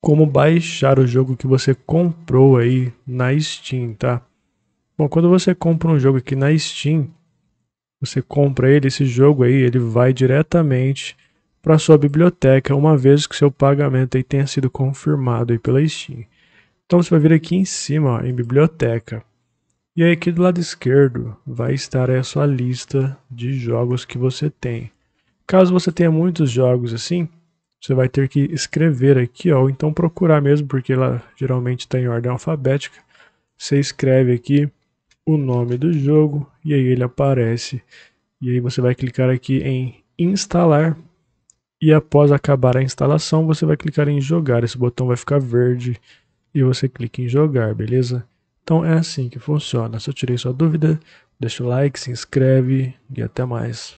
como baixar o jogo que você comprou aí na Steam, tá? Bom, quando você compra um jogo aqui na Steam, você compra ele, esse jogo aí, ele vai diretamente para sua biblioteca, uma vez que seu pagamento aí tenha sido confirmado aí pela Steam. Então você vai vir aqui em cima, ó, em biblioteca. E aí aqui do lado esquerdo vai estar aí a sua lista de jogos que você tem. Caso você tenha muitos jogos assim, você vai ter que escrever aqui, ó, ou então procurar mesmo, porque ela geralmente está em ordem alfabética. Você escreve aqui o nome do jogo e aí ele aparece. E aí você vai clicar aqui em instalar e após acabar a instalação você vai clicar em jogar. Esse botão vai ficar verde e você clica em jogar, beleza? Então é assim que funciona. Se eu tirei sua dúvida, deixa o like, se inscreve e até mais.